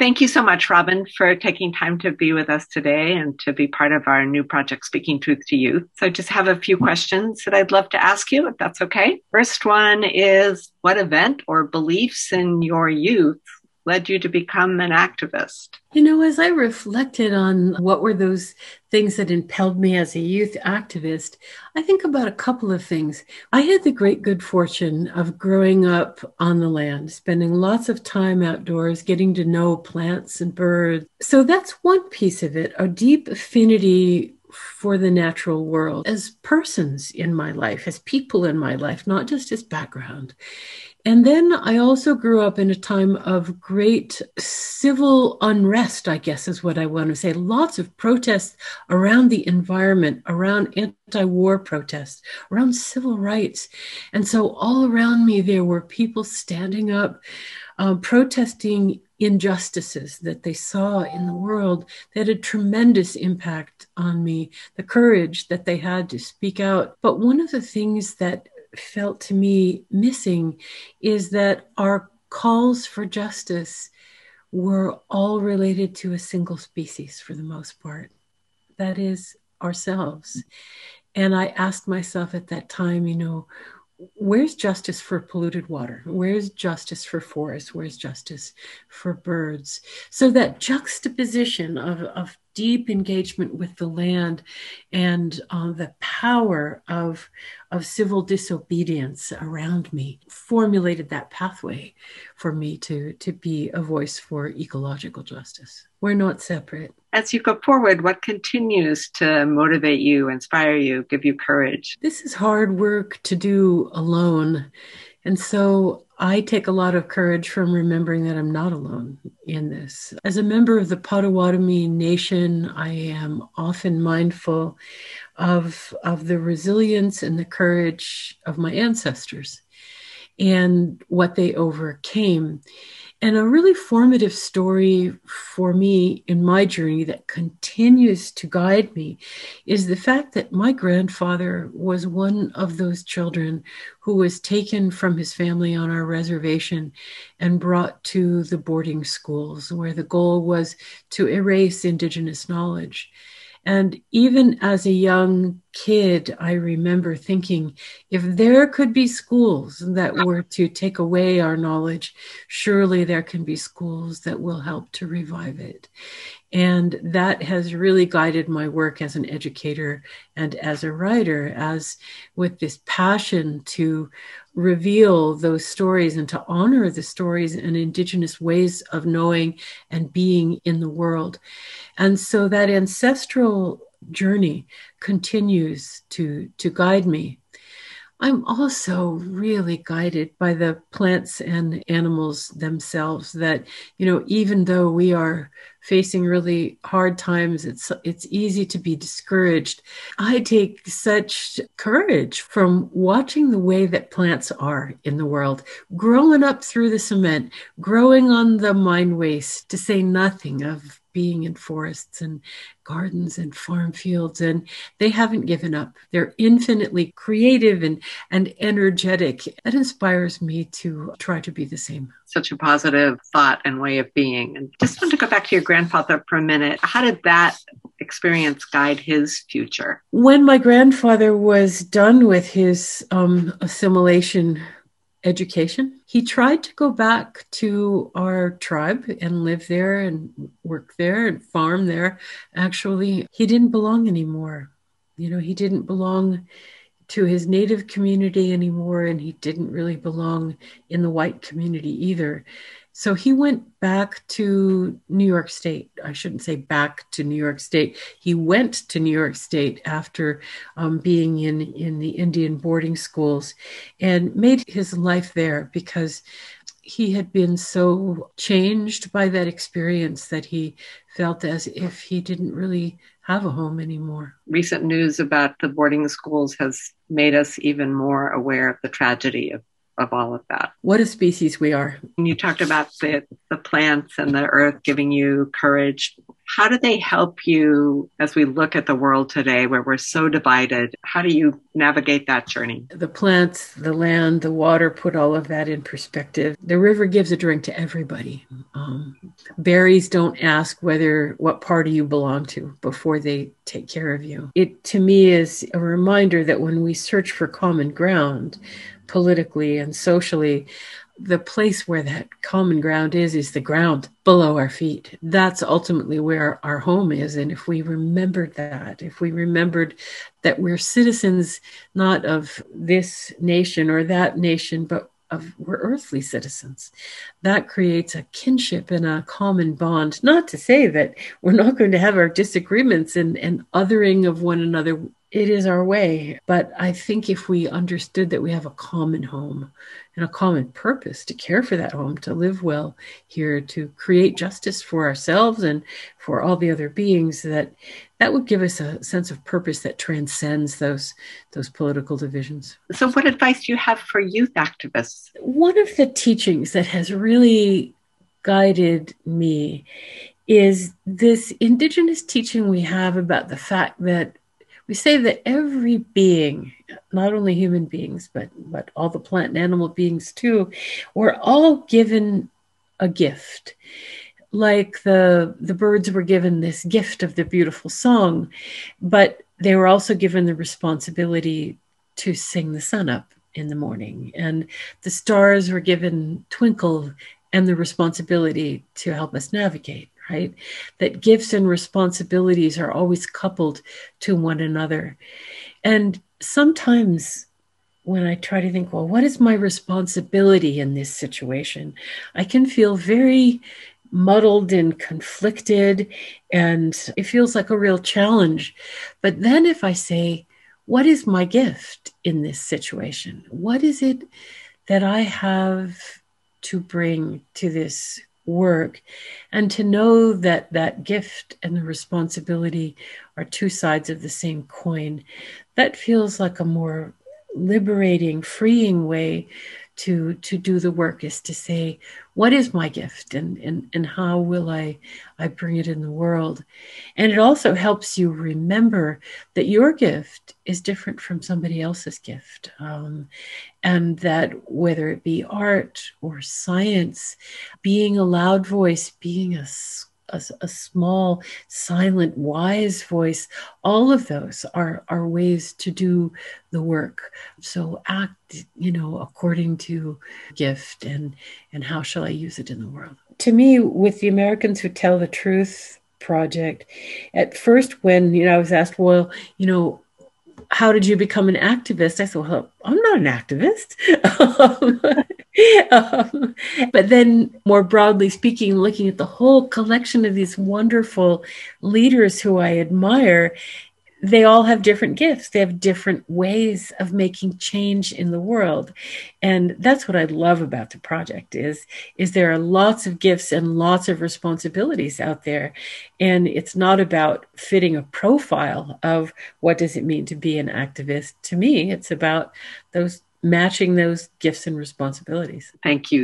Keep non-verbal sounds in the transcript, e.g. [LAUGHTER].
Thank you so much, Robin, for taking time to be with us today and to be part of our new project, Speaking Truth to Youth. So, I just have a few questions that I'd love to ask you, if that's okay. First one is What event or beliefs in your youth led you to become an activist? You know, as I reflected on what were those things that impelled me as a youth activist, I think about a couple of things. I had the great good fortune of growing up on the land, spending lots of time outdoors, getting to know plants and birds. So that's one piece of it, a deep affinity for the natural world as persons in my life, as people in my life, not just as background. And then I also grew up in a time of great civil unrest, I guess is what I want to say. Lots of protests around the environment, around anti war protests, around civil rights. And so all around me, there were people standing up, um, protesting injustices that they saw in the world that had tremendous impact on me, the courage that they had to speak out. But one of the things that felt to me missing is that our calls for justice were all related to a single species for the most part that is ourselves and i asked myself at that time you know where's justice for polluted water? Where's justice for forests? Where's justice for birds? So that juxtaposition of, of deep engagement with the land and uh, the power of, of civil disobedience around me formulated that pathway for me to, to be a voice for ecological justice. We're not separate. As you go forward, what continues to motivate you, inspire you, give you courage? This is hard work to do alone. And so I take a lot of courage from remembering that I'm not alone in this. As a member of the Potawatomi Nation, I am often mindful of, of the resilience and the courage of my ancestors and what they overcame and a really formative story for me in my journey that continues to guide me is the fact that my grandfather was one of those children who was taken from his family on our reservation and brought to the boarding schools, where the goal was to erase Indigenous knowledge. And even as a young kid, I remember thinking if there could be schools that were to take away our knowledge, surely there can be schools that will help to revive it. And that has really guided my work as an educator and as a writer, as with this passion to reveal those stories and to honor the stories and indigenous ways of knowing and being in the world. And so that ancestral journey continues to, to guide me. I'm also really guided by the plants and animals themselves that, you know, even though we are facing really hard times, it's, it's easy to be discouraged. I take such courage from watching the way that plants are in the world, growing up through the cement, growing on the mine waste, to say nothing of being in forests and gardens and farm fields and they haven't given up they're infinitely creative and and energetic It inspires me to try to be the same such a positive thought and way of being and just want to go back to your grandfather for a minute how did that experience guide his future when my grandfather was done with his um, assimilation education. He tried to go back to our tribe and live there and work there and farm there. Actually, he didn't belong anymore. You know, he didn't belong to his native community anymore, and he didn't really belong in the white community either. So he went back to New York State. I shouldn't say back to New York State. He went to New York State after um, being in, in the Indian boarding schools and made his life there because he had been so changed by that experience that he felt as if he didn't really have a home anymore. Recent news about the boarding schools has made us even more aware of the tragedy of of all of that. What a species we are. you talked about the, the plants and the earth giving you courage. How do they help you as we look at the world today where we're so divided? How do you navigate that journey? The plants, the land, the water put all of that in perspective. The river gives a drink to everybody. Um, berries don't ask whether what party you belong to before they take care of you. It to me is a reminder that when we search for common ground, politically and socially, the place where that common ground is, is the ground below our feet. That's ultimately where our home is. And if we remembered that, if we remembered that we're citizens not of this nation or that nation, but of we're earthly citizens. That creates a kinship and a common bond. Not to say that we're not going to have our disagreements and, and othering of one another it is our way. But I think if we understood that we have a common home and a common purpose to care for that home, to live well here, to create justice for ourselves and for all the other beings, that that would give us a sense of purpose that transcends those those political divisions. So, what advice do you have for youth activists? One of the teachings that has really guided me is this indigenous teaching we have about the fact that we say that every being, not only human beings, but, but all the plant and animal beings too, were all given a gift. Like the, the birds were given this gift of the beautiful song, but they were also given the responsibility to sing the sun up in the morning. And the stars were given twinkle and the responsibility to help us navigate right? That gifts and responsibilities are always coupled to one another. And sometimes when I try to think, well, what is my responsibility in this situation? I can feel very muddled and conflicted, and it feels like a real challenge. But then if I say, what is my gift in this situation? What is it that I have to bring to this work and to know that that gift and the responsibility are two sides of the same coin that feels like a more liberating freeing way to to do the work is to say what is my gift and and, and how will i i bring it in the world and it also helps you remember that your gift is different from somebody else's gift um, and that whether it be art or science being a loud voice being a a, a small, silent, wise voice. All of those are, are ways to do the work. So act, you know, according to gift and, and how shall I use it in the world. To me, with the Americans Who Tell the Truth project, at first when, you know, I was asked, well, you know, how did you become an activist? I said, well, I'm not an activist. [LAUGHS] Um, [LAUGHS] um, but then, more broadly speaking, looking at the whole collection of these wonderful leaders who I admire, they all have different gifts. They have different ways of making change in the world. And that's what I love about the project is, is there are lots of gifts and lots of responsibilities out there. And it's not about fitting a profile of what does it mean to be an activist. To me, it's about those matching those gifts and responsibilities. Thank you.